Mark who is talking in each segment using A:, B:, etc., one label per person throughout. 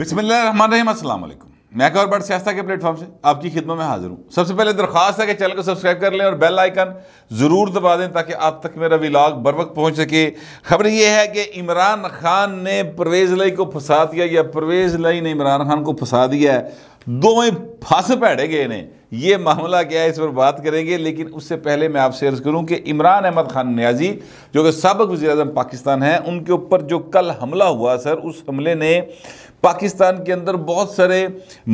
A: बिसमिल्लाम मैं और बट सियास्ता के प्लेटफॉर्म से आपकी खिदमत में हाजिर हूँ सबसे पहले दरख्वास्त है कि चैनल को सब्सक्राइब कर लें और बेल आइकन ज़रूर दबा दें ताकि आप तक मेरा विलाग बर वक्त पहुँच सके खबर यह है कि इमरान खान ने परवेज़ लई को फंसा दिया या परवेज़ लई ने इमरान खान को फंसा दिया है में फंस पैड़े गए ने ये मामला क्या है इस पर बात करेंगे लेकिन उससे पहले मैं आपसे अर्ज़ करूँ कि इमरान अहमद खान न्याजी जो कि सबक वजी अजम पाकिस्तान हैं उनके ऊपर जो कल हमला हुआ सर उस हमले ने पाकिस्तान के अंदर बहुत सारे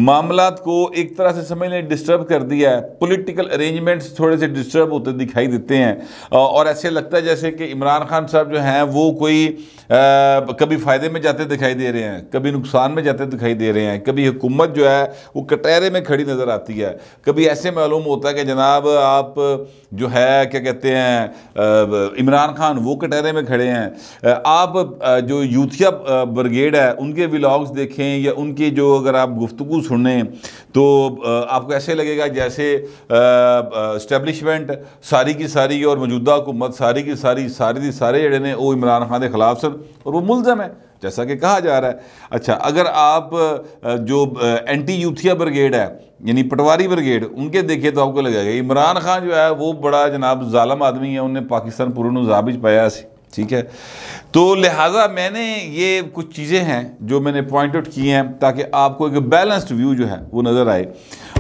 A: मामला को एक तरह से समझ लें डिस्टर्ब कर दिया है पॉलिटिकल अरेंजमेंट्स थोड़े से डिस्टर्ब होते दिखाई देते हैं और ऐसे लगता है जैसे कि इमरान खान साहब जो हैं वो कोई कभी फ़ायदे में जाते दिखाई दे रहे हैं कभी नुकसान में जाते दिखाई दे रहे हैं कभी हुकूमत जो है वो कटहरे में खड़ी नज़र आती है कभी ऐसे मालूम होता है कि जनाब आप जो है क्या कहते हैं इमरान खान वो कटहरे में खड़े हैं आप जो यूथिया ब्रिगेड है उनके व्लाग्स देखें या उनकी जो अगर आप गुफ्तु सुने तो आपको ऐसे लगेगा जैसे इस्टेबलिशमेंट सारी की सारी और मौजूदा हुकूमत सारी की सारी सारे के सारे जड़े ने वो इमरान खान के खिलाफ सर और वो मुलजम है जैसा कि कहा जा रहा है अच्छा अगर आप जो एंटी यूथिया ब्रिगेड है यानी पटवारी ब्रिगेड उनके देखिए तो आपको लगेगा इमरान खान जो है वो बड़ा जनाब जालम आदमी है उन्हें पाकिस्तान पूरे नाबिज पाया ठीक है तो लिहाजा मैंने ये कुछ चीज़ें हैं जो मैंने पॉइंट आउट की हैं ताकि आपको एक बैलेंस्ड व्यू जो है वो नज़र आए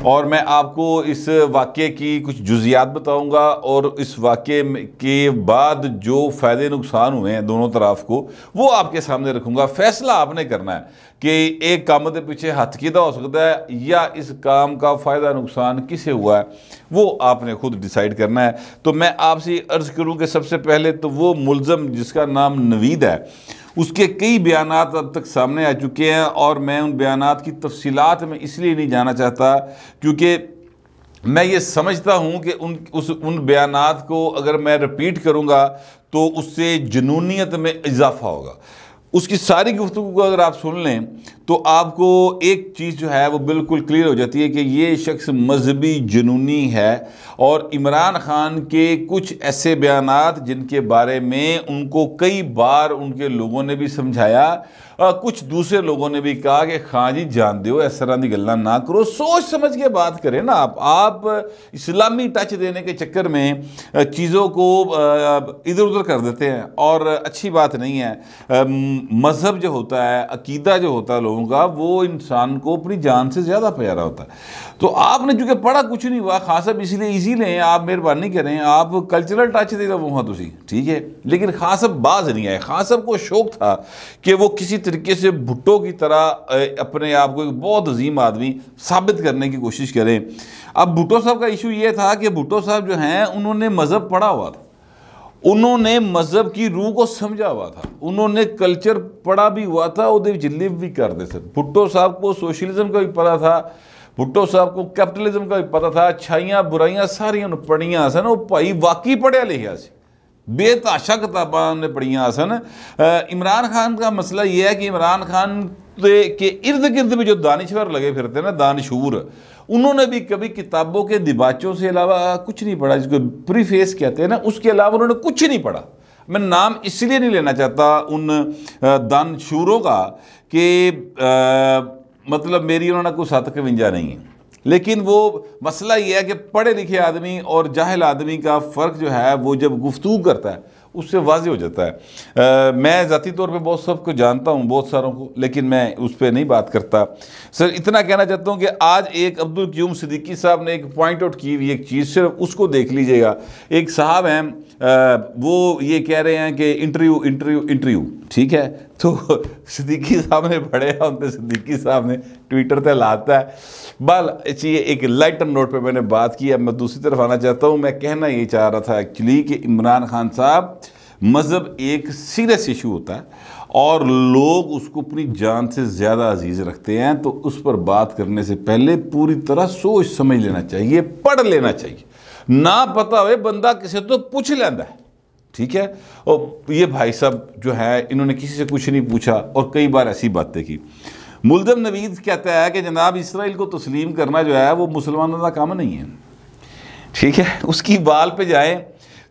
A: और मैं आपको इस वाक्य की कुछ जुजियात बताऊंगा और इस वाक्य के बाद जो फ़ायदे नुकसान हुए हैं दोनों तरफ को वो आपके सामने रखूंगा फ़ैसला आपने करना है कि एक काम के पीछे हथ किदा हो सकता है या इस काम का फ़ायदा नुकसान किसे हुआ है वो आपने खुद डिसाइड करना है तो मैं आपसे अर्ज़ करूँ कि सबसे पहले तो वो मुलज़म जिसका नाम नवीद है उसके कई बयान अब तक सामने आ चुके हैं और मैं उन बयान की तफसीत में इसलिए नहीं जाना चाहता क्योंकि मैं ये समझता हूँ कि उन उस उन बयान को अगर मैं रिपीट करूँगा तो उससे जुनूनीत में इजाफा होगा उसकी सारी गुफ्तु को अगर आप सुन लें तो आपको एक चीज़ जो है वो बिल्कुल क्लियर हो जाती है कि ये शख्स मजहबी जुनूनी है और इमरान ख़ान के कुछ ऐसे बयान जिनके बारे में उनको कई बार उनके लोगों ने भी समझाया कुछ दूसरे लोगों ने भी कहा कि खां हाँ जी जान दो इस तरह की गल्ला ना करो सोच समझ के बात करें ना आप आप इस्लामी टच देने के चक्कर में चीज़ों को इधर उधर कर देते हैं और अच्छी बात नहीं है मज़हब जो होता है अकीदा जो होता है लोगों होगा वो इंसान को अपनी जान से ज़्यादा प्यारा होता है तो आपने चूँकि पढ़ा कुछ नहीं हुआ खास साहब इसीलिए ईजी लें आप मेहरबानी करें आप कल्चरल टच दे रहे हो तुम ठीक है लेकिन साहब बाज नहीं आए खास साहब को शौक था कि वो किसी तरीके से भुट्टो की तरह अपने आप को एक बहुत अजीम आदमी साबित करने की कोशिश करें अब भुट्टो साहब का इशू ये था कि भुट्टो साहब जो हैं उन्होंने मज़हब पढ़ा हुआ था उन्होंने मजहब की रूह को समझा हुआ था उन्होंने कल्चर पढ़ा भी हुआ था वो लिव भी करते सर भुट्टो साहब को सोशलिज्म का भी पता था भुट्टो साहब को कैपिटलिज्म का भी पता था अच्छाइयाँ बुराइयाँ सारिया पढ़िया सन वो भाई वाकई पढ़िया लिखा से बेताशा किताबा उन्हें पढ़िया सन इमरान खान का मसला यह है कि इमरान खान के इर्द गिर्द भी जो दानिश्वर लगे फिरते ना दानशूर उन्होंने भी कभी किताबों के दिबाचों से अलावा कुछ नहीं पढ़ा जिसको प्रीफेस कहते हैं ना उसके अलावा उन्होंने कुछ नहीं पढ़ा मैं नाम इसलिए नहीं लेना चाहता उन दान शूरों का कि मतलब मेरी उन्होंने कोई सातक विंजा नहीं है लेकिन वो मसला ये है कि पढ़े लिखे आदमी और जाहिल आदमी का फ़र्क जो है वो जब गुफ्तु करता है उससे वाज हो जाता है आ, मैं ज़ाती तौर पे बहुत सबको जानता हूँ बहुत सारों को लेकिन मैं उस पर नहीं बात करता सर इतना कहना चाहता हूँ कि आज एक अब्दुल क्यूम सिद्दीकी साहब ने एक पॉइंट आउट की हुई एक चीज़ सिर्फ उसको देख लीजिएगा एक साहब हैं वो ये कह रहे हैं कि इंटरव्यू इंटरव्यू इंटरव्यू ठीक है तो सिद्दीकी साहब ने बड़े उनके सिद्दीकी साहब ने ट्विटर पर लाता है बल चाहिए एक लाइटर नोट पे मैंने बात की अब मैं दूसरी तरफ आना चाहता हूँ मैं कहना ये चाह रहा था एक्चुअली कि इमरान खान साहब मज़हब एक सीरियस इशू होता है और लोग उसको अपनी जान से ज़्यादा अजीज़ रखते हैं तो उस पर बात करने से पहले पूरी तरह सोच समझ लेना चाहिए पढ़ लेना चाहिए ना पता हो बंदा किसी तो पूछ लेता है ठीक है और ये भाई साहब जो है इन्होंने किसी से कुछ नहीं पूछा और कई बार ऐसी बातें की मुलजम नवीद कहता है कि जनाब इसराइल को तस्लीम करना जो है वो मुसलमानों का काम नहीं है ठीक है उसकी बाल पे जाए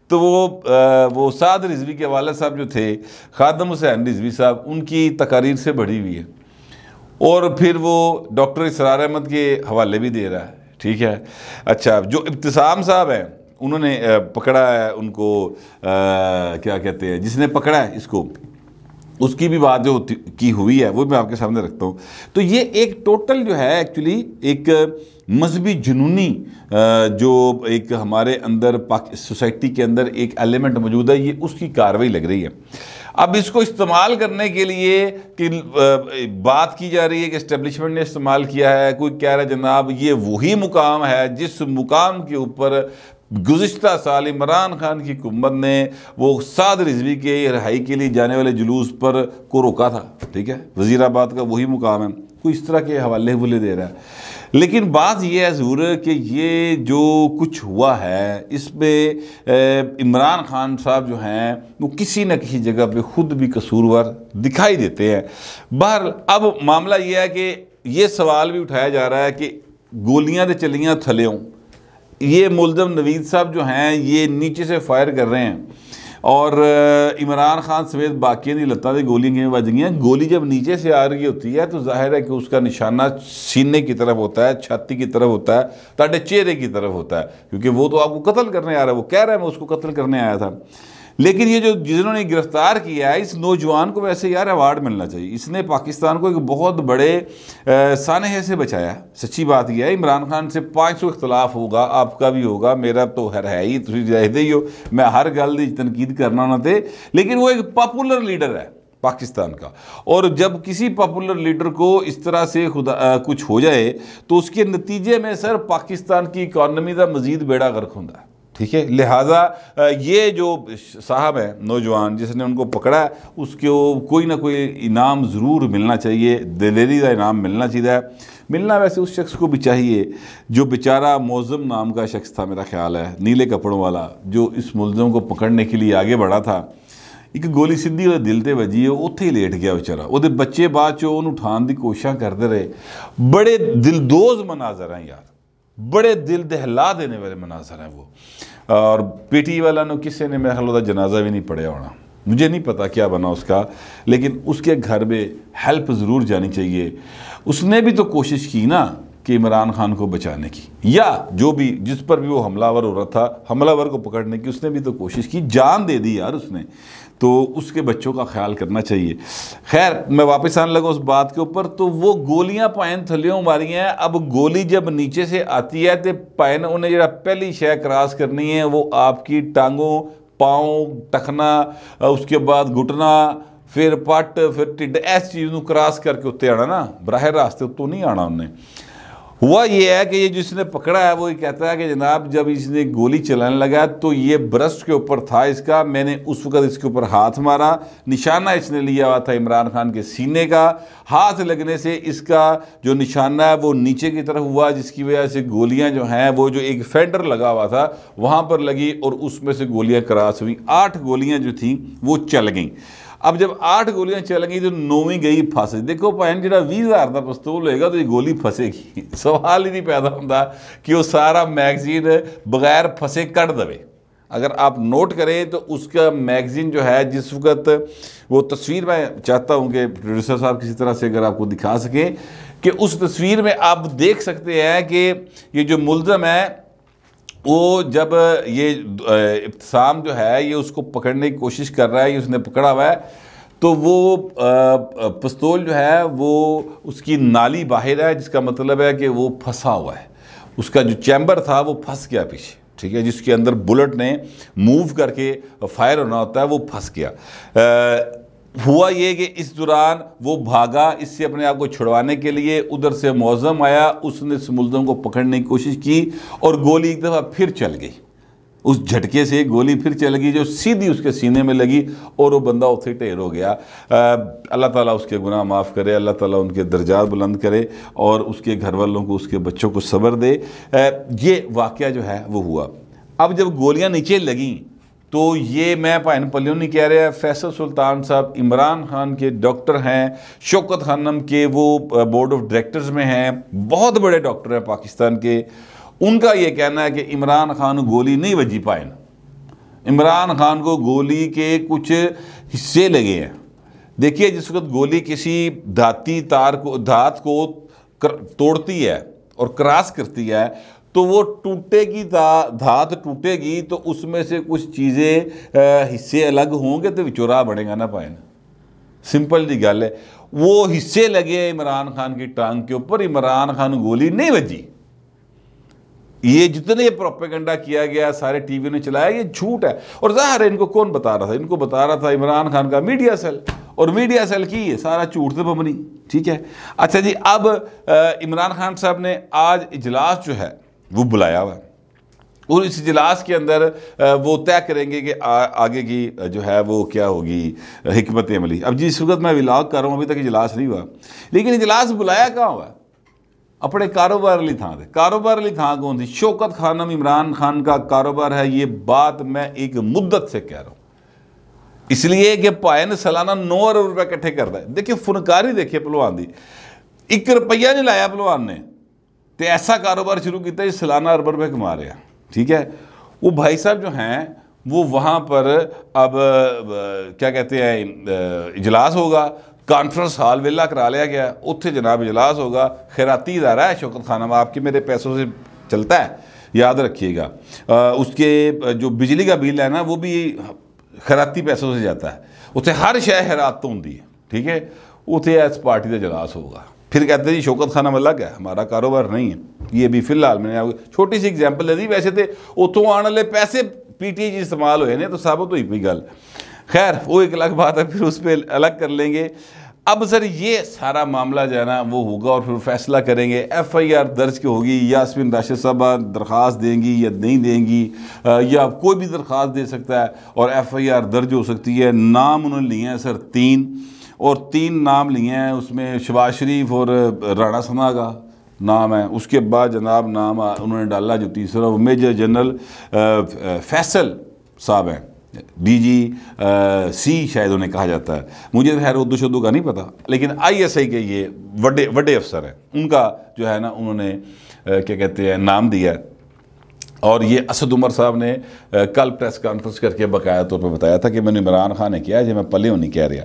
A: तो वो आ, वो साद रिजवी के वाले साहब जो थे खादम हुसैन रिजवी साहब उनकी तकारीर से बढ़ी हुई है और फिर वो डॉक्टर इसरार अहमद के हवाले भी दे रहा है ठीक है अच्छा जो इब्तसाम साहब हैं उन्होंने पकड़ा है उनको आ, क्या कहते हैं जिसने पकड़ा है इसको उसकी भी बात जो की हुई है वो मैं आपके सामने रखता हूँ तो ये एक टोटल जो है एक्चुअली एक मजहबी जुनूनी जो एक हमारे अंदर पाक सोसाइटी के अंदर एक एलिमेंट मौजूद है ये उसकी कार्रवाई लग रही है अब इसको इस्तेमाल करने के लिए कि बात की जा रही है कि इस्टेब्लिशमेंट ने इस्तेमाल किया है कोई कह रहा है जनाब ये वही मुकाम है जिस मुकाम के ऊपर गुज्त साल इमरान खान की हुकूमत ने वो साद रिजवी के रहाई के लिए जाने वाले जुलूस पर को रोका था ठीक है वजीराबाद का वही मुकाम है कोई इस तरह के हवाले वुले दे रहा है लेकिन बात यह है ज़रूर कि ये जो कुछ हुआ है इसमें इमरान खान साहब जो हैं वो किसी न किसी जगह पे खुद भी कसूरवार दिखाई देते हैं बहर अब मामला ये है कि ये सवाल भी उठाया जा रहा है कि गोलियां तो चलियाँ थल्यों ये मुलजम नवीद साहब जो हैं ये नीचे से फायर कर रहे हैं और इमरान खान समेत बाकियों की लत्त गोलियाँ किमें बज गई गोली जब नीचे से आ रही होती है तो जाहिर है कि उसका निशाना सीने की तरफ होता है छाती की तरफ होता है ताटे चेहरे की तरफ होता है क्योंकि वो तो आपको कत्ल करने आ रहा है वो कह रहा है मैं उसको कत्ल करने आया था लेकिन ये जो जिन्होंने गिरफ्तार किया है इस नौजवान को वैसे यार अवार्ड मिलना चाहिए इसने पाकिस्तान को एक बहुत बड़े सानहे से बचाया सच्ची बात यह है इमरान खान से पाँच सौ इख्तलाफ होगा आपका भी होगा मेरा तो हर है ही तुम जाहिदे ही हो मैं हर गल की तनकीद करना उन्होंने थे लेकिन वो एक पॉपुलर लीडर है पाकिस्तान का और जब किसी पॉपुलर लीडर को इस तरह से खुदा आ, कुछ हो जाए तो उसके नतीजे में सर पाकिस्तान की इकॉनमी का मजीद बेड़ा गर्क होंगे ठीक है लिहाजा ये जो साहब है नौजवान जिसने उनको पकड़ा है वो कोई ना कोई इनाम ज़रूर मिलना चाहिए दिलेरी का इनाम मिलना चाहिए मिलना वैसे उस शख्स को भी चाहिए जो बेचारा मौजम नाम का शख्स था मेरा ख्याल है नीले कपड़ों वाला जो इस मुलजम को पकड़ने के लिए आगे बढ़ा था एक गोली सीधी और दिल से ਵੱਜੀ ਉਹ उत ਹੀ ਲੇਟ ਗਿਆ ਵਿਚਾਰਾ बच्चे बाद चो उन्होंने ਉਹਨੂੰ की कोशिश करते रहे बड़े दिलदोज़ मनाजर हैं ਆ बड़े दिल दहला देने वाले मनाजर हैं वो और पेटी वाला नो किसी ने मेरा ख्याल जनाजा भी नहीं पढ़िया होना मुझे नहीं पता क्या बना उसका लेकिन उसके घर में हेल्प ज़रूर जानी चाहिए उसने भी तो कोशिश की ना कि इमरान खान को बचाने की या जो भी जिस पर भी वो हमलावर हो रहा था हमलावर को पकड़ने की उसने भी तो कोशिश की जान दे दी यार उसने तो उसके बच्चों का ख्याल करना चाहिए खैर मैं वापस आने लगा उस बात के ऊपर तो वो गोलियां पायन थलियों मारी हैं अब गोली जब नीचे से आती है तो पायन उन्हें जरा पहली शय क्रॉस करनी है वो आपकी टांगों पाँव टखना उसके बाद घुटना फिर पट फिर टिड इस चीज़ को क्रॉस करके उत्ते आना ना ਬਰਾਹ रास्ते उत्तों नहीं आना उन्हें हुआ ये है कि ये जिसने पकड़ा है वो ये कहता है कि जनाब जब इसने गोली चलाने लगा तो ये ब्रश के ऊपर था इसका मैंने उस वक़्त इसके ऊपर हाथ मारा निशाना इसने लिया हुआ था इमरान खान के सीने का हाथ लगने से इसका जो निशाना है वो नीचे की तरफ हुआ जिसकी वजह से गोलियां जो हैं वो जो एक फेंडर लगा हुआ था वहाँ पर लगी और उसमें से गोलियाँ क्रास हुई आठ गोलियाँ जो थीं वो चल गईं अब जब आठ गोलियां चलेंगी तो नौवीं गई देखो भैन जो भी हज़ार का ਪਿਸਤੌਲ होगा तो गोली फसेगी सवाल ही नहीं पैदा होंगे कि वह सारा मैगज़ीन बगैर फसे कट दे अगर आप नोट करें तो उसका मैगज़ीन जो है जिस वक्त वो तस्वीर मैं चाहता हूँ कि प्रोड्यूसर साहब किसी तरह से अगर आपको दिखा सकें कि उस तस्वीर में आप देख सकते हैं कि ये जो मुलज़म है वो जब ये इब्तसाम जो है ये उसको पकड़ने की कोशिश कर रहा है ये उसने पकड़ा हुआ है तो वो पस्तौल जो है वो उसकी नाली बाहर है जिसका मतलब है कि वो फंसा हुआ है उसका जो चैम्बर था वो फंस गया पीछे ठीक है जिसके अंदर बुलेट ने मूव करके फायर होना होता है वो फंस गया हुआ ये कि इस दौरान वो भागा इससे अपने आप को छुड़वाने के लिए उधर से मौज़म आया उसने इस मुलजम को पकड़ने की कोशिश की और गोली एक दफ़ा फिर चल गई उस झटके से गोली फिर चल गई जो सीधी उसके सीने में लगी और वो बंदा उसे ढेर हो गया अल्लाह ताला उसके गुनाह माफ़ करे अल्लाह ताला उनके दर्जात बुलंद करे और उसके घर वालों को उसके बच्चों को सब्र दे आ, ये वाक़ जो है वो हुआ अब जब गोलियाँ नीचे लगें तो ये मैं पाइन नहीं कह रहा फैसल सुल्तान साहब इमरान खान के डॉक्टर हैं शौकत खानम के वो बोर्ड ऑफ डायरेक्टर्स में हैं बहुत बड़े डॉक्टर हैं पाकिस्तान के उनका ये कहना है कि इमरान खान गोली नहीं बजी पाए इमरान खान को गोली के कुछ हिस्से लगे हैं देखिए जिस वक्त गोली किसी धाती तार को धात को तोड़ती है और क्रॉस करती है तो वो टूटेगी धात टूटेगी तो उसमें से कुछ चीज़ें हिस्से अलग होंगे तो विचोरा बढ़ेगा ना पाए सिंपल जी गल है वो हिस्से लगे इमरान खान की टांग के ऊपर इमरान खान गोली नहीं बजी ये जितने प्रोपेगेंडा किया गया सारे टीवी ने चलाया ये झूठ है और जाहिर है इनको कौन बता रहा था इनको बता रहा था इमरान खान का मीडिया सेल और मीडिया सेल की है सारा झूठ से बमनी ठीक है अच्छा जी अब इमरान खान साहब ने आज इजलास जो है वो बुलाया हुआ और इस इजलास के अंदर वो तय करेंगे कि आ, आगे की जो है वो क्या होगी हमत अमली अब जिस वक्त मैं विलाग कर रहा हूँ अभी तक इजलास नहीं हुआ लेकिन इजलास बुलाया कहाँ हुआ अपने कारोबार वाली थान थे कारोबार वाली थान कौन थी शौकत खानम इमरान खान का कारोबार है ये बात मैं एक मुद्दत से कह रहा हूँ इसलिए कि पाए ने सालाना नौ अरब रुपया इकट्ठे कर रहा है देखिए फुनकारी देखिए भलवान दी एक रुपया नहीं लाया भलवान ने तो ऐसा कारोबार शुरू किया सालाना अरब रुपये कमा रहे हैं ठीक है वो भाई साहब जो हैं वो वहाँ पर अब क्या कहते हैं इजलास होगा कॉन्फ्रेंस हॉल वेला करा लिया गया उत्थे जनाब इजलास होगा खैराती इदारा है शौकत खाना में आपके मेरे पैसों से चलता है याद रखिएगा उसके जो बिजली का बिल है ना वो भी खैराती पैसों से जाता है उत्थे हर शह हैरात तो होंगी है ठीक है उत्थे इस पार्टी का इजलास होगा फिर कहते जी शौकत खाना में अलग है हमारा कारोबार नहीं है ये भी फिलहाल मैंने आपको छोटी सी एग्जाम्पल दे दी वैसे तो उतों आने वाले पैसे पी टी जी इस्तेमाल हुए ने तो साबित हुई पी गल खैर वो एक अलग बात है फिर उस पर अलग कर लेंगे अब सर ये सारा मामला जो है ना वो होगा और फिर फैसला करेंगे एफ आई आर दर्ज की होगी यासमिन राशिद साहबा दरख्वास्त देंगी या नहीं देंगी या कोई भी दरख्वास्त दे सकता है और एफ आई आर दर्ज हो सकती है नाम उन्होंने लिए हैं सर तीन और तीन नाम लिए हैं उसमें शबाज शरीफ और राणा सना का नाम है उसके बाद जनाब नाम उन्होंने डाला जो तीसरा वो मेजर जनरल फैसल साहब हैं डी जी आ, सी शायद उन्हें कहा जाता है मुझे तो खैर उर्दू शुद्धू का नहीं पता लेकिन आई एस आई के ये बड़े बड़े अफसर हैं उनका जो है ना उन्होंने क्या कहते हैं नाम दिया है और ये असद उमर साहब ने कल प्रेस कॉन्फ्रेंस करके बकाया तौर पर बताया था कि मैंने इमरान खान ने किया जो मैं पले नहीं कह रहा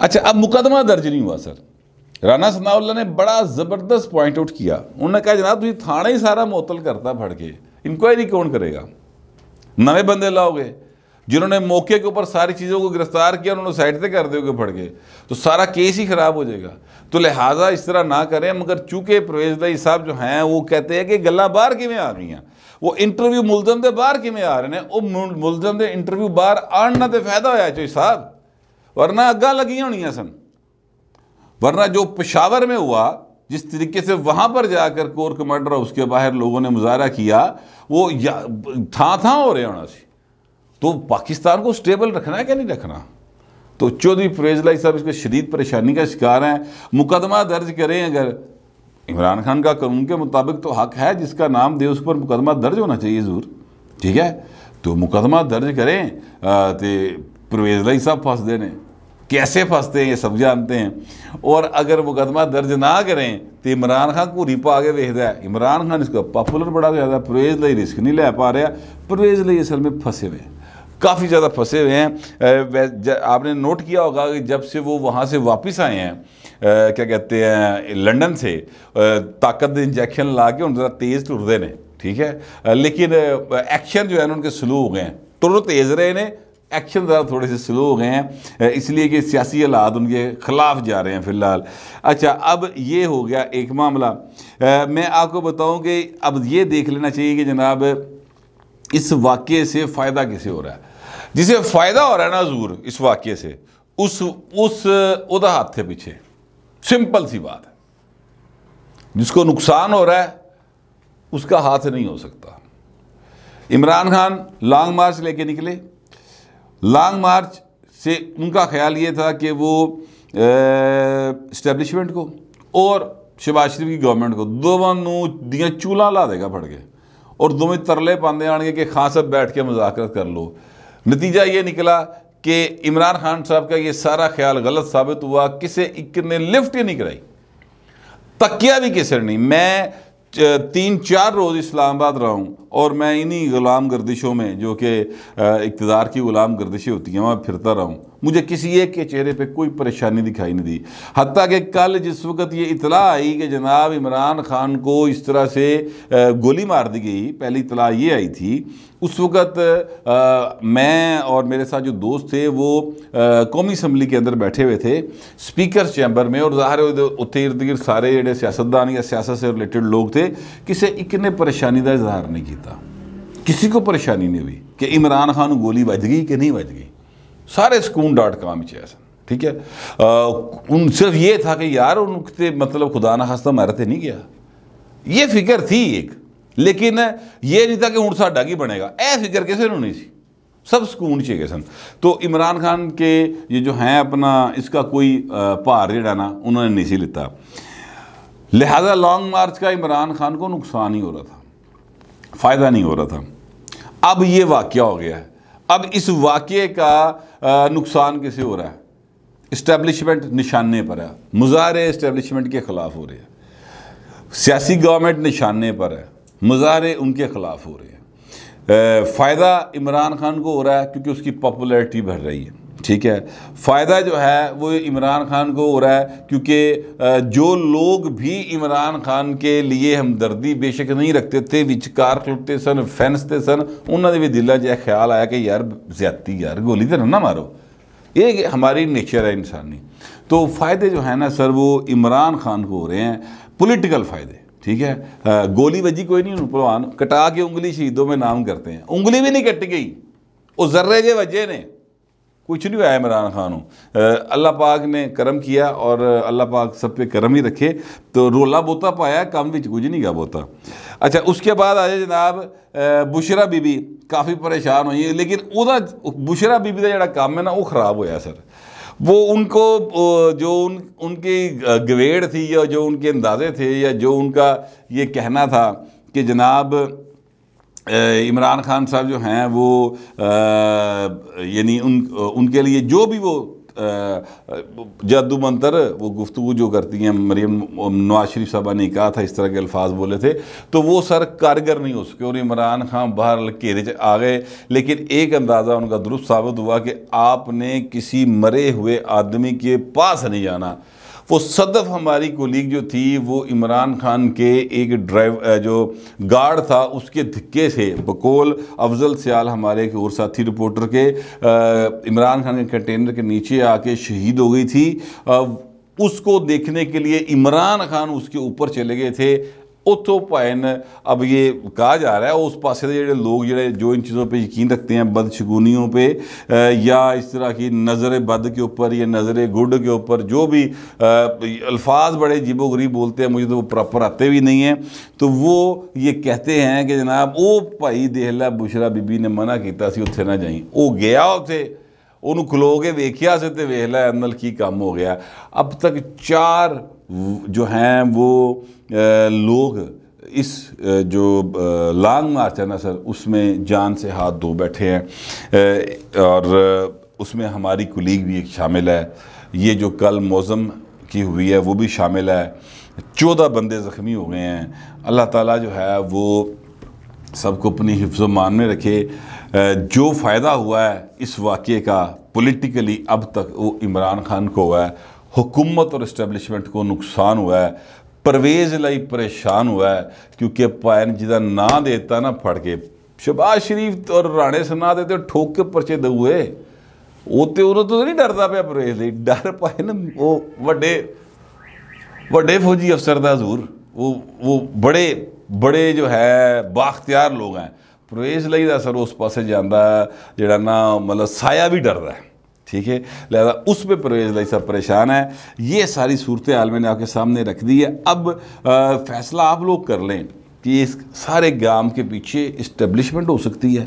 A: अच्छा अब मुकदमा दर्ज नहीं हुआ सर राना सनाउल्ला ने बड़ा ज़बरदस्त पॉइंट आउट किया उन्होंने कहा जनाब तुझे थाना ही सारा मुतल करता फड़ के इंक्वायरी कौन करेगा नवे बंदे लाओगे जिन्होंने मौके के ऊपर सारी चीज़ों को गिरफ्तार किया उन्होंने साइड से कर दोगे फड़ के तो सारा केस ही ख़राब हो जाएगा तो लिहाजा इस तरह ना करें मगर चूँकि परवेजदाई साहब जो हैं वो कहते हैं कि गला बाहर किमें आ रही हैं ਉਹ ਇੰਟਰਵਿਊ ਮੁਲਜ਼ਮ ਦੇ ਬਾਹਰ ਕਿਵੇਂ ਆ ਰਹੇ ਨੇ ਉਹ ਮੁਲਜ਼ਮ ਦੇ ਇੰਟਰਵਿਊ ਬਾਹਰ ਆਣ ਨਾਲ ਤੇ ਫਾਇਦਾ ਹੋਇਆ ਚੋਈ ਸਾਹਿਬ वरना अग् लगी होनी सन वरना जो पेशावर में हुआ जिस तरीके से वहाँ पर जाकर कोर कमांडर उसके बाहर लोगों ने मुजाहरा किया वो था था हो रहे होना सी तो पाकिस्तान को स्टेबल रखना है क्या नहीं रखना तो चौधरी फरेजलाई साहब इसके शदीद परेशानी का शिकार हैं मुकदमा दर्ज करें अगर इमरान खान का कानून के मुताबिक तो हक है जिसका नाम दे उस पर मुकदमा दर्ज होना चाहिए जरूर ठीक है तो मुकदमा दर्ज करें तो परवेजलाई साहब फंस देने कैसे फंसते हैं ये सब जानते हैं और अगर मुकदमा दर्ज ना करें तो इमरान खान को रिपा आगे देखता है इमरान खान इसका पॉपुलर बड़ा ज़्यादा परहेज लिए रिस्क नहीं ले पा रहा परहेज लिए असल में फंसे हुए हैं काफ़ी ज़्यादा फंसे हुए हैं आपने नोट किया होगा कि जब से वो वहाँ से वापस आए हैं क्या कहते हैं लंडन से ताकत इंजेक्शन ला के उन ज़रा तेज़ टूटते हैं ठीक है लेकिन एक्शन जो है ना उनके स्लो हो गए हैं तुरंत तेज़ रहे हैं एक्शन ज़रा थोड़े से स्लो हो गए हैं इसलिए कि सियासी हालात उनके ख़िलाफ़ जा रहे हैं फ़िलहाल अच्छा अब ये हो गया एक मामला मैं आपको बताऊं कि अब ये देख लेना चाहिए कि जनाब इस वाक्य से फ़ायदा किसे हो रहा है जिसे फ़ायदा हो रहा है ना जूर इस वाक्य से उस उस उदा हाथ के पीछे सिंपल सी बात है जिसको नुकसान हो रहा है उसका हाथ नहीं हो सकता इमरान खान लॉन्ग मार्च लेके निकले लॉन्ग मार्च से उनका ख्याल ये था कि वो इस्टेब्लिशमेंट को और शबाज शरीफ की गवर्नमेंट को दोवों दियाँ चूल्हा ला देगा फट के और दोवें तरले पाते आने कि खास साहब बैठ के मुजाकरत कर लो नतीजा ये निकला कि इमरान खान साहब का ये सारा ख्याल गलत साबित हुआ किसी इक ने लिफ्ट ही नहीं कराई तकिया भी किसी नहीं मैं तीन चार रोज़ इस्लामाबाद रहा हूँ और मैं इन्हीं गुलाम गर्दिशों में जो कि इकतदार की गुलाम गर्दिशें होती हैं वहाँ फिरता रहा हूँ मुझे किसी एक के चेहरे पे कोई परेशानी दिखाई नहीं दी हती कि कल जिस वक्त ये इतला आई कि जनाब इमरान खान को इस तरह से गोली मार दी गई पहली इतला ये आई थी उस वक्त मैं और मेरे साथ जो दोस्त थे वो कौमी असम्बली के अंदर बैठे हुए थे स्पीकर चैम्बर में और ज़ाहिर उत्ते इर्द गिर्द सारे जो सियासतदान या सियासत से रिलेटेड लोग थे किसी एक ने परेशानी का इजहार नहीं किया किसी को परेशानी नहीं हुई कि इमरान खान गोली बज गई कि नहीं बज गई सारे सुकून डॉट कॉम च ऐसा ठीक है उन सिर्फ ये था कि यार उनके मतलब खुदा ना खास्ता तो नहीं गया ये फिक्र थी एक लेकिन ये नहीं था कि हूँ साडा की बनेगा यह फिक्र किसी नहीं सी सब सुकून चाहिए सन तो इमरान खान के ये जो हैं अपना इसका कोई भार जोड़ा ना उन्होंने नहीं सी लिता लिहाजा लॉन्ग मार्च का इमरान खान को नुकसान ही हो रहा था फ़ायदा नहीं हो रहा था अब ये वाक्य हो गया है अब इस वाक्य का नुकसान किसे हो रहा है इस्टेब्लिशमेंट निशाने पर है मुजाहरे इस्टेब्लिशमेंट के ख़िलाफ़ हो रहे हैं सियासी गवर्नमेंट निशाने पर है मुजाहरे उनके ख़िलाफ़ हो रहे हैं फ़ायदा इमरान खान को हो रहा है क्योंकि उसकी पॉपुलैरिटी बढ़ रही है ठीक है फ़ायदा जो है वो इमरान खान को हो रहा है क्योंकि जो लोग भी इमरान खान के लिए हमदर्दी बेशक नहीं रखते थे विचकार खुलते सन फैंसते सन उन्होंने भी दिला जहा ख्याल आया कि यार ज्यादा यार गोली तो ना मारो ये हमारी नेचर है इंसानी तो फ़ायदे जो है ना सर वो इमरान खान को हो रहे हैं पोलिटिकल फ़ायदे ठीक है गोली बजी कोई नहीं पलवान कटा के उंगली शहीदों में नाम करते हैं उंगली भी नहीं कट गई वो जर्रे जे वजे ने कुछ नहीं हुआ इमरान खान हूँ अल्लाह पाक ने करम किया और अल्लाह पाक सब पे करम ही रखे तो रोला बोता पाया कम भी कुछ नहीं गया बोता अच्छा उसके बाद आ जाए जनाब बुशरा बीबी काफ़ी परेशान हुई है लेकिन वह बुशरा बीबी का जोड़ा काम है ना वो खराब होया सर वो उनको जो उन उनकी गवेड़ थी या जो उनके अंदाजे थे या जो उनका ये कहना था कि जनाब इमरान खान साहब जो हैं वो यानी उन उनके लिए जो भी वो जादू मंतर वो गुफ्तु जो करती हैं मरियम नवाज शरीफ साहबा ने कहा था इस तरह के अल्फाज बोले थे तो वो सर कारगर नहीं हो सके और इमरान खान बाहर घेरे आ गए लेकिन एक अंदाज़ा उनका दुरुस्त साबित हुआ कि आपने किसी मरे हुए आदमी के पास नहीं जाना वो सदफ हमारी कोलीग जो थी वो इमरान खान के एक ड्राइव जो गार्ड था उसके धिक्के से बकोल अफजल सियाल हमारे एक और साथी रिपोर्टर के इमरान खान के कंटेनर के नीचे आके शहीद हो गई थी उसको देखने के लिए इमरान खान उसके ऊपर चले गए थे ਉਥੋਂ ਭਾਵੇਂ अब ये कहा जा रहा है उस पास के जो लोग जो जो इन चीज़ों पे यकीन रखते हैं बदशगुनियों पे या इस तरह की नज़र बद के ऊपर या नज़र गुड के ऊपर जो भी अल्फाज बड़े जीबो गरीब बोलते हैं मुझे तो वो प्रॉपर आते भी नहीं हैं तो वो ये कहते हैं कि जनाब वो भाई देहला बुशरा बीबी ने मना किया उ ना जाए वो गया उ उन्होंने खलो के ਵੇਖਿਆ से तो वेख लिया ਅਨਲ ਕੀ ਕੰਮ ਹੋ ਗਿਆ ਅਬ ਤੱਕ ਚਾਰ ਜੋ ਹੈ लोग इस जो लॉन्ग मार्च है ना सर उसमें जान से हाथ धो बैठे हैं और उसमें हमारी कुलीग भी एक शामिल है ये जो कल मौसम की हुई है वो भी शामिल है चौदह बंदे ज़ख्मी हो गए हैं अल्लाह ताला जो है वो सबको अपनी हिफ्ज़ मान में रखे जो फ़ायदा हुआ है इस वाक़े का पॉलिटिकली अब तक वो इमरान खान को हुआ है हुकूमत और इस्टेबलिशमेंट को नुकसान हुआ है ਪਰਵੇਜ਼ ਲਈ ਪਰੇਸ਼ਾਨ ਹੋਇਆ ਕਿਉਂਕਿ ਪਾਇਨ ਜਿਹਦਾ ਨਾਂ ਦਿੱਤਾ ਨਾ ਫੜ ਕੇ ਸ਼ਬਾਸ਼ ਸ਼ਰੀਫ ਤੇ ਰਾਣੇ ਸਨਾ ਦੇ ਤੇ ਠੋਕ ਕੇ ਪਰਚੇ ਦਊਏ ਉਹ ਤੇ ਉਹਨਾਂ ਤੋਂ ਨਹੀਂ ਡਰਦਾ ਪਿਆ ਪਰਵੇਜ਼ ਲਈ ਡਰ ਪਾਇਨ ਉਹ ਵੱਡੇ ਵੱਡੇ ਫੌਜੀ ਅਫਸਰ ਦਾ ਹਜ਼ੂਰ ਉਹ ਉਹ ਬੜੇ ਬੜੇ ਜੋ ਹੈ ਬਾਖਤਿਆਰ ਲੋਕ ਹੈ ਪਰਵੇਜ਼ ਲਈ ਦਾ ਸਰ ਉਸ ਪਾਸੇ ਜਾਂਦਾ ਜਿਹੜਾ ਨਾ ਮਤਲਬ ਸਾਇਆ ਵੀ ਡਰਦਾ ਹੈ ठीक है लिहाजा उस पर परवेज़ लाई साहब परेशान है ये सारी सूरत हाल मैंने आपके सामने रख दी है अब आ, फैसला आप लोग कर लें कि इस सारे गाम के पीछे इस्टेब्लिशमेंट हो सकती है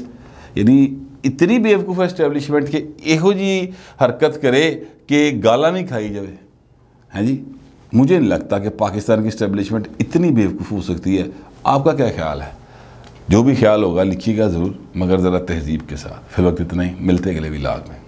A: यानी इतनी बेवकूफ़ इस्टेबलिशमेंट के यहो हरकत करे कि गाला नहीं खाई जाए हैं जी मुझे नहीं लगता कि पाकिस्तान की इस्टेबलिशमेंट इतनी बेवकूफ़ हो सकती है आपका क्या ख्याल है जो भी ख्याल होगा लिखिएगा ज़रूर मगर ज़रा तहजीब के साथ फिर वक्त इतना ही मिलते गले भी लाग में